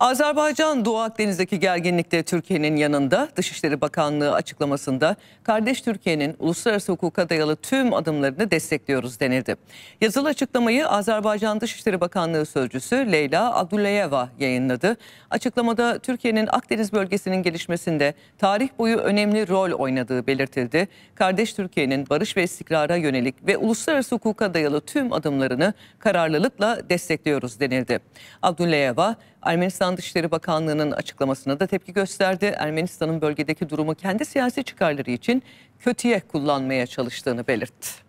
Azerbaycan Doğu Akdeniz'deki gerginlikte Türkiye'nin yanında Dışişleri Bakanlığı açıklamasında kardeş Türkiye'nin uluslararası hukuka dayalı tüm adımlarını destekliyoruz denildi. Yazılı açıklamayı Azerbaycan Dışişleri Bakanlığı Sözcüsü Leyla Abdullayeva yayınladı. Açıklamada Türkiye'nin Akdeniz bölgesinin gelişmesinde tarih boyu önemli rol oynadığı belirtildi. Kardeş Türkiye'nin barış ve istikrara yönelik ve uluslararası hukuka dayalı tüm adımlarını kararlılıkla destekliyoruz denildi. Abdullayeva Ermenistan Dışişleri Bakanlığı'nın açıklamasına da tepki gösterdi. Ermenistan'ın bölgedeki durumu kendi siyasi çıkarları için kötüye kullanmaya çalıştığını belirtti.